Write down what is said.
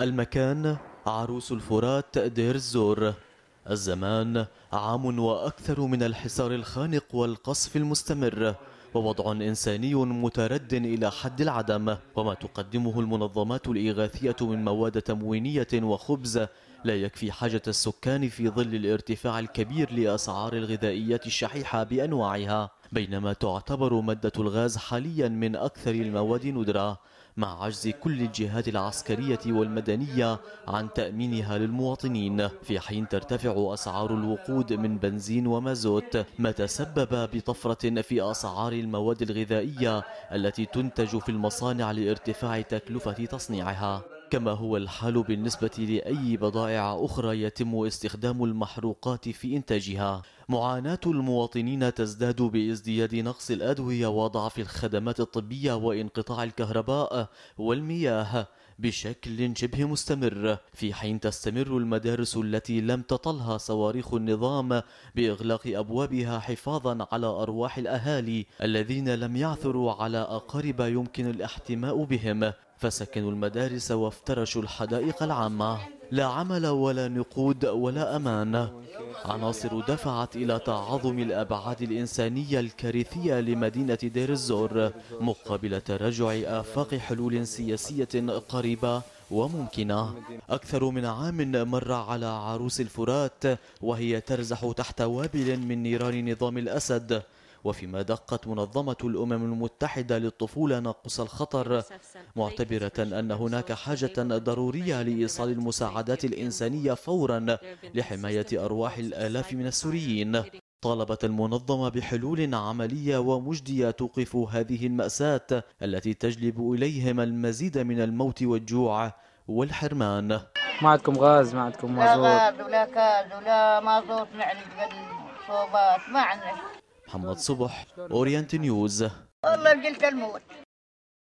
المكان عروس الفرات دير الزور الزمان عام وأكثر من الحصار الخانق والقصف المستمر ووضع إنساني مترد إلى حد العدم وما تقدمه المنظمات الإغاثية من مواد تموينية وخبز لا يكفي حاجة السكان في ظل الارتفاع الكبير لأسعار الغذائيات الشحيحة بأنواعها بينما تعتبر مادة الغاز حاليا من أكثر المواد ندرة مع عجز كل الجهات العسكرية والمدنية عن تأمينها للمواطنين في حين ترتفع أسعار الوقود من بنزين ومازوت ما تسبب بطفرة في أسعار المواد الغذائية التي تنتج في المصانع لارتفاع تكلفة تصنيعها كما هو الحال بالنسبة لأي بضائع أخرى يتم استخدام المحروقات في إنتاجها معاناة المواطنين تزداد بازدياد نقص الأدوية وضعف الخدمات الطبية وانقطاع الكهرباء والمياه بشكل شبه مستمر في حين تستمر المدارس التي لم تطلها صواريخ النظام بإغلاق أبوابها حفاظا على أرواح الأهالي الذين لم يعثروا على أقارب يمكن الاحتماء بهم فسكنوا المدارس وافترشوا الحدائق العامة لا عمل ولا نقود ولا أمان عناصر دفعت إلى تعاظم الأبعاد الإنسانية الكارثية لمدينة دير الزور مقابل تراجع آفاق حلول سياسية قريبة وممكنة أكثر من عام مر على عروس الفرات وهي ترزح تحت وابل من نيران نظام الأسد وفيما دقت منظمة الأمم المتحدة للطفولة ناقص الخطر معتبرة أن هناك حاجة ضرورية لإيصال المساعدات الإنسانية فورا لحماية أرواح الآلاف من السوريين طالبت المنظمة بحلول عملية ومجدية توقف هذه المأساة التي تجلب إليهم المزيد من الموت والجوع والحرمان ما عندكم غاز ما عندكم مازوت لا غاز ولا كاز ولا مازوت ما عندنا صوبات ما عندنا محمد صبح أورينت نيوز الله قلت الموت